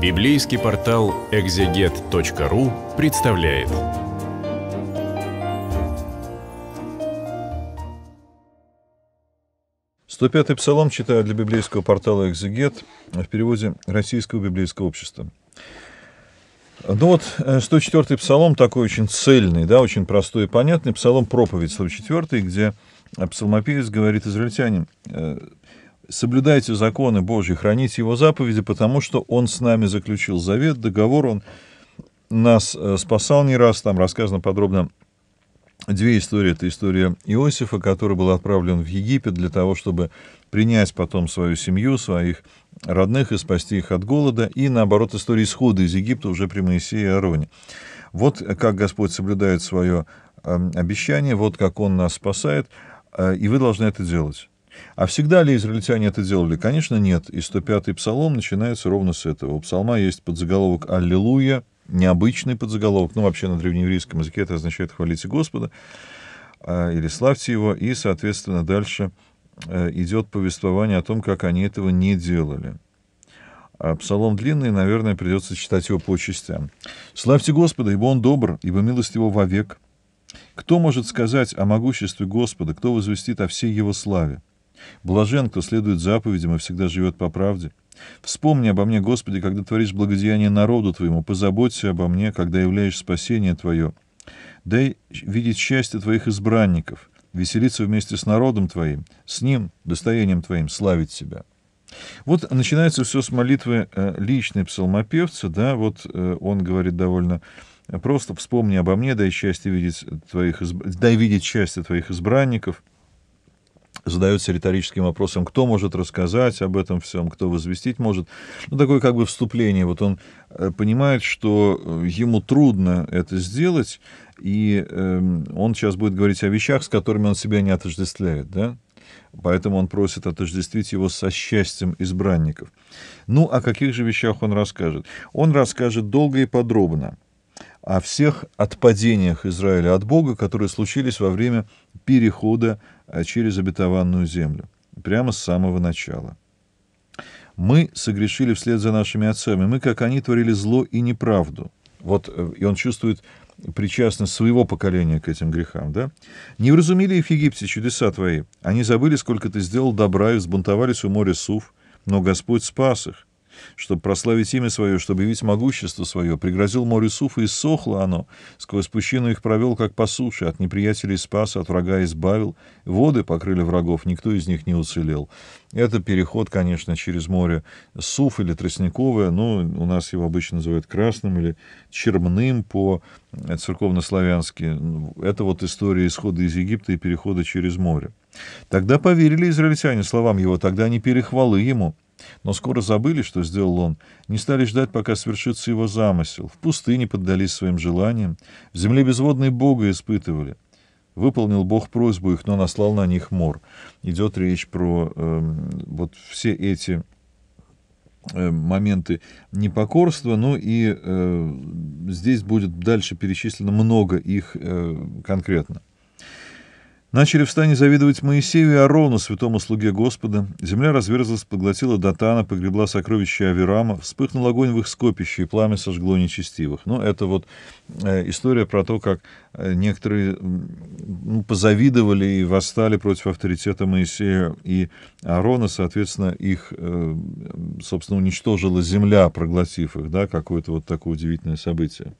Библейский портал экзегет.ру представляет. Сто пятый псалом читаю для библейского портала «Экзегет» в переводе Российского библейского общества. Ну вот, 104-й э, псалом такой очень цельный, да, очень простой и понятный. Псалом проповедь 104 где псалмопевец говорит израильтянин, э, соблюдайте законы Божьи, храните Его заповеди, потому что Он с нами заключил завет, договор, Он нас э, спасал не раз, там рассказано подробно две истории. Это история Иосифа, который был отправлен в Египет для того, чтобы принять потом свою семью, своих родных и спасти их от голода, и, наоборот, история исхода из Египта уже при Моисее и Ароне. Вот э, как Господь соблюдает свое эм, обещание, вот как Он нас спасает, э, и вы должны это делать. А всегда ли израильтяне это делали? Конечно, нет. И 105-й псалом начинается ровно с этого. У псалма есть подзаголовок «Аллилуйя», необычный подзаголовок, ну вообще на древнееврейском языке это означает «хвалите Господа» а, или «славьте Его», и, соответственно, дальше э, идет повествование о том, как они этого не делали. А псалом длинный, наверное, придется читать его по частям. «Славьте Господа, ибо Он добр, ибо милость Его вовек». Кто может сказать о могуществе Господа, кто возвестит о всей Его славе? Блажен, кто следует заповедям и всегда живет по правде. Вспомни обо мне, Господи, когда творишь благодеяние народу Твоему, позаботься обо мне, когда являешь спасение Твое. Дай видеть счастье Твоих избранников, веселиться вместе с народом Твоим, с Ним, достоянием Твоим, славить себя. Вот начинается все с молитвы э, личной псалмопевца, да, вот э, он говорит довольно э, просто «Вспомни обо мне, дай счастье видеть твоих, дай видеть счастье твоих избранников» задается риторическим вопросом, кто может рассказать об этом всем, кто возвестить может. Ну, такое как бы вступление. Вот он э, понимает, что э, ему трудно это сделать, и э, он сейчас будет говорить о вещах, с которыми он себя не отождествляет, да? Поэтому он просит отождествить его со счастьем избранников. Ну, о каких же вещах он расскажет? Он расскажет долго и подробно о всех отпадениях Израиля от Бога, которые случились во время перехода а через обетованную землю, прямо с самого начала. Мы согрешили вслед за нашими отцами, мы, как они, творили зло и неправду. Вот, э, и он чувствует причастность своего поколения к этим грехам, да? Не вразумили их в Египте чудеса твои. Они забыли, сколько ты сделал добра, и взбунтовались у моря Сув но Господь спас их чтобы прославить имя свое, чтобы явить могущество свое. Пригрозил море Суфа, и сохло оно. Сквозь пущину их провел, как по суше. От неприятелей спас, от врага избавил. Воды покрыли врагов, никто из них не уцелел. Это переход, конечно, через море Суф или Тростниковое, но ну, у нас его обычно называют Красным или черным по э, церковнославянски. Это вот история исхода из Египта и перехода через море. Тогда поверили израильтяне словам его, тогда они перехвалы ему. Но скоро забыли, что сделал он, не стали ждать, пока свершится его замысел. В пустыне поддались своим желаниям, в земле безводной Бога испытывали. Выполнил Бог просьбу их, но наслал на них мор. Идет речь про э, вот все эти э, моменты непокорства, ну и э, здесь будет дальше перечислено много их э, конкретно. Начали в стане завидовать Моисею и Арону, святому слуге Господа. Земля разверзлась, поглотила Датана, погребла сокровища Авирама, вспыхнул огонь в их скопище, и пламя сожгло нечестивых. Но ну, это вот э, история про то, как э, некоторые ну, позавидовали и восстали против авторитета Моисея и Аарона, соответственно, их, э, собственно, уничтожила земля, проглотив их, да, какое-то вот такое удивительное событие.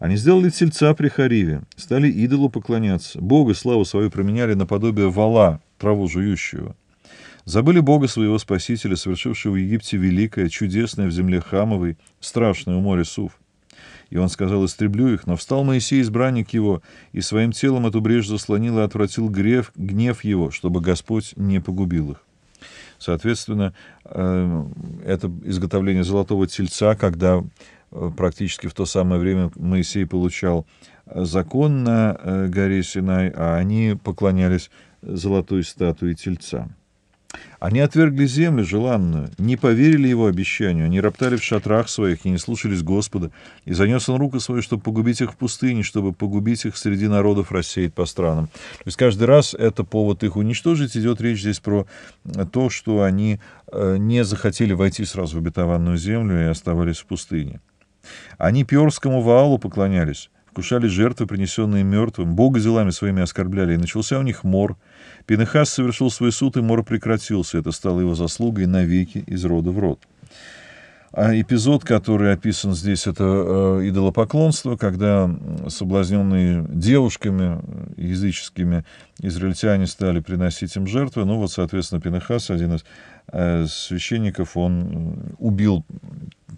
Они сделали тельца при Хариве, стали идолу поклоняться, Бога славу свою променяли наподобие вала, траву жующего. Забыли Бога своего Спасителя, совершившего в Египте великое, чудесное в земле Хамовой, страшное у моря Сув, И он сказал, истреблю их, но встал Моисей, избранник его, и своим телом эту брешь заслонил и отвратил грех гнев его, чтобы Господь не погубил их. Соответственно, э, это изготовление золотого тельца, когда Э, практически в то самое время Моисей получал э, закон на э, горе Синай, а они поклонялись золотой статуе Тельца. Они отвергли землю желанную, не поверили его обещанию, они роптали в шатрах своих и не слушались Господа, и занес он руку свою, чтобы погубить их в пустыне, чтобы погубить их среди народов, рассеять по странам. То есть каждый раз это повод их уничтожить. Идет речь здесь про то, что они не захотели войти сразу в обетованную землю и оставались в пустыне. Они перскому ваалу поклонялись, вкушали жертвы, принесенные мертвым, бога делами своими оскорбляли, и начался у них мор. Пинехас совершил свой суд, и мор прекратился. Это стало его заслугой навеки из рода в род. А эпизод, который описан здесь, это э, идолопоклонство, когда соблазненные девушками э, языческими израильтяне стали приносить им жертвы. Ну вот, соответственно, Пинахас, один из э, священников, он убил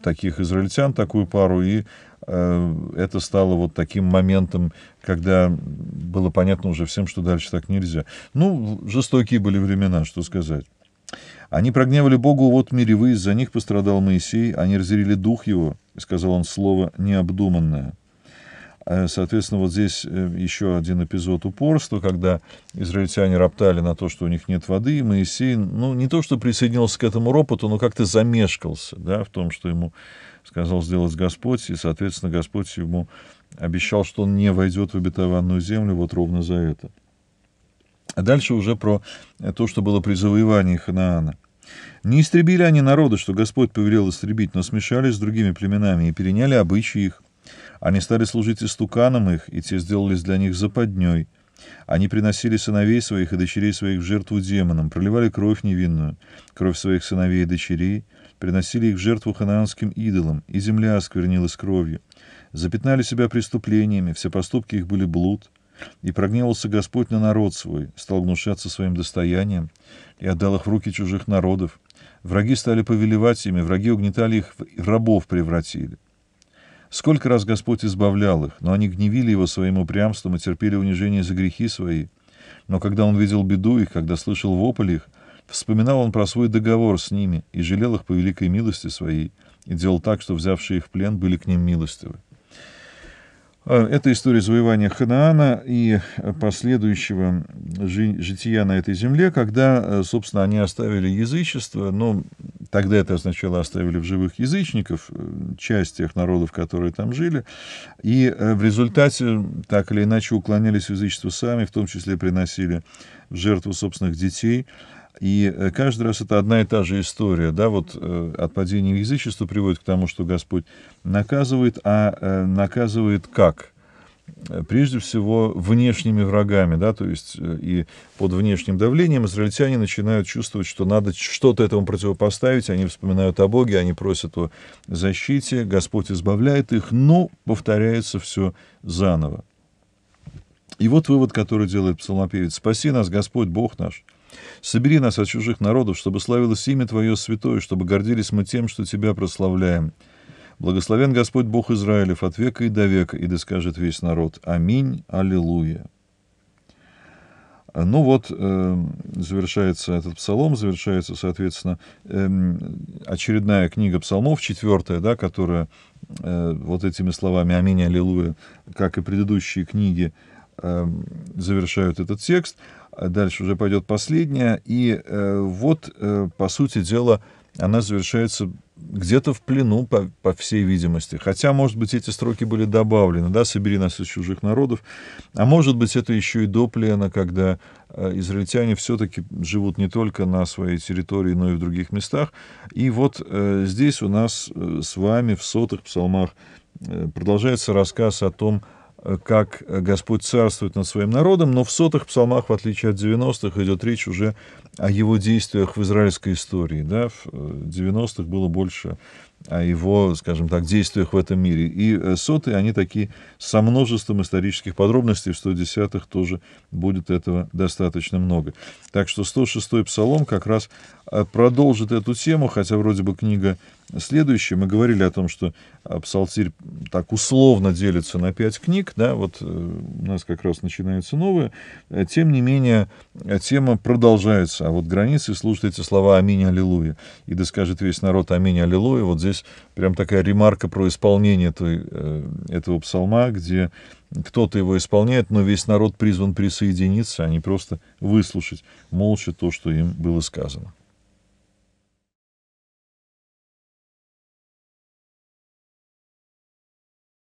таких израильтян, такую пару, и это стало вот таким моментом, когда было понятно уже всем, что дальше так нельзя. Ну, жестокие были времена, что сказать. Они прогневали Богу вот миревы, из-за них пострадал Моисей, они разъярили дух его, сказал он слово необдуманное. Э, соответственно, вот здесь э, еще один эпизод упорства, когда израильтяне роптали на то, что у них нет воды, и Моисей, ну, не то что присоединился к этому ропоту, но как-то замешкался, да, в том, что ему сказал сделать Господь, и, соответственно, Господь ему обещал, что он не войдет в обетованную землю вот ровно за это. А дальше уже про э, то, что было при завоевании Ханаана. Не истребили они народы, что Господь повелел истребить, но смешались с другими племенами и переняли обычаи их. Они стали служить истуканам их, и те сделались для них западней. Они приносили сыновей своих и дочерей своих в жертву демонам, проливали кровь невинную, кровь своих сыновей и дочерей, приносили их в жертву ханаанским идолам, и земля осквернилась кровью. Запятнали себя преступлениями, все поступки их были блуд — и прогневался Господь на народ свой, стал гнушаться своим достоянием и отдал их в руки чужих народов. Враги стали повелевать ими, враги угнетали их, в рабов превратили. Сколько раз Господь избавлял их, но они гневили его своим упрямством и терпели унижение за грехи свои. Но когда он видел беду их, когда слышал вопль их, вспоминал он про свой договор с ними и жалел их по великой милости своей, и делал так, что взявшие их в плен были к ним милостивы. А, это история завоевания Ханаана и э, последующего жития на этой земле, когда, э, собственно, они оставили язычество, но тогда это сначала оставили в живых язычников, э, часть тех народов, которые там жили, и в результате так или иначе уклонялись в язычество сами, в том числе приносили в жертву собственных детей – и э, каждый раз это одна и та же история, да, вот э, от падения язычества приводит к тому, что Господь наказывает, а э, наказывает как? Прежде всего, внешними врагами, да, то есть и под внешним давлением израильтяне начинают чувствовать, что надо что-то этому противопоставить, они вспоминают о Боге, они просят о защите, Господь избавляет их, но повторяется все заново. И вот вывод, который делает псалмопевец. «Спаси нас, Господь, Бог наш, Собери нас от чужих народов, чтобы славилось имя Твое святое, чтобы гордились мы тем, что Тебя прославляем. Благословен Господь Бог Израилев от века и до века, и да скажет весь народ. Аминь. Аллилуйя. Ну вот, э, завершается этот псалом, завершается, соответственно, эм, очередная книга псалмов, четвертая, да, которая э, вот этими словами «Аминь, Аллилуйя», как и предыдущие книги, эм, завершают этот текст – а дальше уже пойдет последняя. И э, вот, э, по сути дела, она завершается где-то в плену, по, по всей видимости. Хотя, может быть, эти строки были добавлены, да, «собери нас из чужих народов», а может быть, это еще и до плена, когда э, израильтяне все-таки живут не только на своей территории, но и в других местах. И вот э, здесь у нас э, с вами в сотых псалмах э, продолжается рассказ о том, Э, как э, Господь царствует над своим народом, но в сотых псалмах, в отличие от 90-х, идет речь уже о его действиях в израильской истории. Да? В 90-х э, было больше о его, скажем так, действиях в этом мире. И соты они такие со множеством исторических подробностей, в 110-х тоже будет этого достаточно много. Так что 106-й псалом как раз продолжит эту тему, хотя вроде бы книга следующее. Мы говорили о том, что псалтирь так условно делится на пять книг, да, вот э, у нас как раз начинается новое. Э, тем не менее, э, тема продолжается, а вот границы слушают эти слова «Аминь, Аллилуйя». И да скажет весь народ «Аминь, Аллилуйя». Вот здесь прям такая ремарка про исполнение той, этого псалма, где кто-то его исполняет, но весь народ призван присоединиться, а не просто выслушать молча то, что им было сказано.